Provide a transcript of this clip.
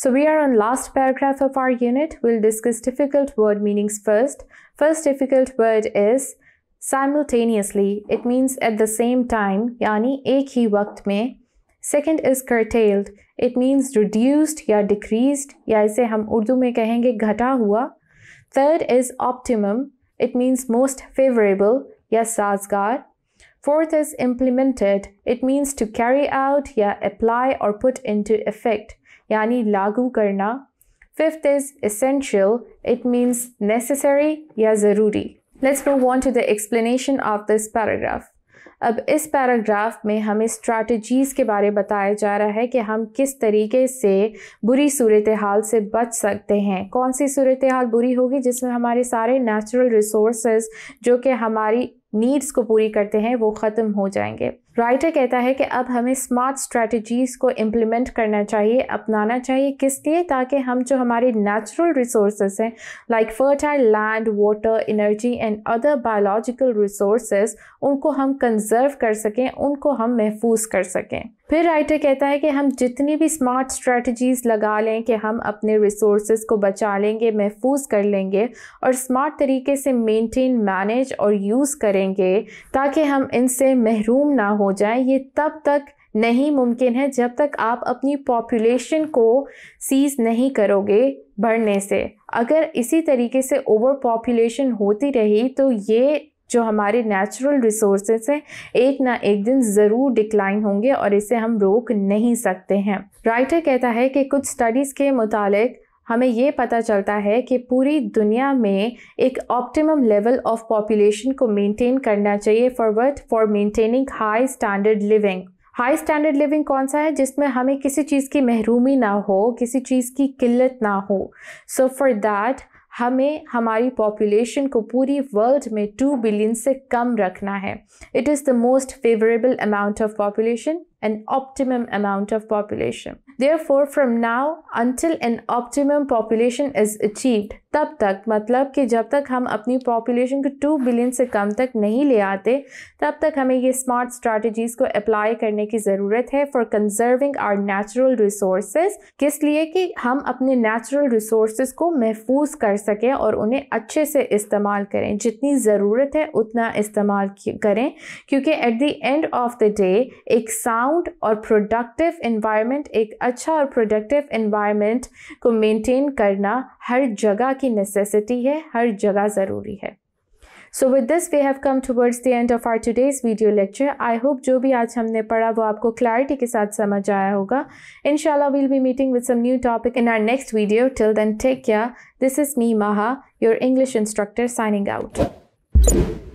So we are on last paragraph of our unit. We'll discuss difficult word meanings first. First difficult word is simultaneously. It means at the same time, yani ek hi waqt mein. Second is curtailed. It means reduced या decreased या इसे हम उर्दू में कहेंगे घटा हुआ. Third is optimum. It means most favorable या साजगार. Fourth is implemented. It means to carry out या apply or put into effect. यानी लागू करना fifth is essential it means necessary या ज़रूरी let's move on to the explanation of this paragraph अब इस paragraph में हमें स्ट्रैटेजीज़ के बारे बताया जा रहा है कि हम किस तरीके से बुरी सूरत हाल से बच सकते हैं कौन सी सूरत हाल बुरी होगी जिसमें हमारे सारे नेचुरल रिसोर्सेज जो कि हमारी नीड्स को पूरी करते हैं वो ख़त्म हो जाएंगे राइटर कहता है कि अब हमें स्मार्ट स्ट्रेटजीज़ को इम्प्लीमेंट करना चाहिए अपनाना चाहिए किस लिए ताकि हम जो हमारे नेचुरल रिसोर्स हैं like fertile land water energy and other biological resource उनको हम कंजर्व कर सकें उनको हम महफूज कर सकें फिर राइटर कहता है कि हम जितनी भी स्मार्ट स्ट्रेटजीज़ लगा लें कि हम अपने रिसोर्स को बचा लेंगे महफूज कर लेंगे और स्मार्ट तरीके से मेनटेन मैनेज और यूज़ करें करेंगे ताकि हम इनसे महरूम ना हो जाएं ये तब तक नहीं मुमकिन है जब तक आप अपनी पॉपुलेशन को सीज नहीं करोगे बढ़ने से अगर इसी तरीके से ओवर पॉपुलेशन होती रही तो ये जो हमारे नेचुरल रिसोर्सेज हैं एक ना एक दिन ज़रूर डिक्लाइन होंगे और इसे हम रोक नहीं सकते हैं राइटर कहता है कि कुछ स्टडीज़ के मुतालिक हमें ये पता चलता है कि पूरी दुनिया में एक ऑप्टिमम लेवल ऑफ पॉपुलेशन को मेंटेन करना चाहिए for worth for maintaining high standard living high standard living कौन सा है जिसमें हमें किसी चीज़ की महरूमी ना हो किसी चीज़ की किल्लत ना हो सो फॉर दैट हमें हमारी पॉपुलेशन को पूरी वर्ल्ड में टू बिलियन से कम रखना है it is the most favourable amount of population an optimum amount of population. Therefore, from now until an optimum population is achieved, तब तक मतलब कि जब तक हम अपनी पॉपुलेशन को टू बिलियन से कम तक नहीं ले आते तब तक हमें ये स्मार्ट स्ट्रैटेजीज़ को अप्लाई करने की ज़रूरत है for conserving our natural resource किस लिए कि हम अपने नेचुरल रिसोर्स को महफूज कर सकें और उन्हें अच्छे से इस्तेमाल करें जितनी ज़रूरत है उतना इस्तेमाल करें क्योंकि at the end of the day एक साउंड साउंड और प्रोडक्टिव इन्वायरमेंट एक अच्छा और प्रोडक्टिव इन्वायरमेंट को मेंटेन करना हर जगह की नेसेसिटी है हर जगह ज़रूरी है so with this we have come towards the end of our today's video lecture I hope जो भी आज हमने पढ़ा वो आपको क्लैरिटी के साथ समझ आया होगा इन शाला we'll be meeting with some new topic in our next video till then take care this is me Maha your English instructor signing out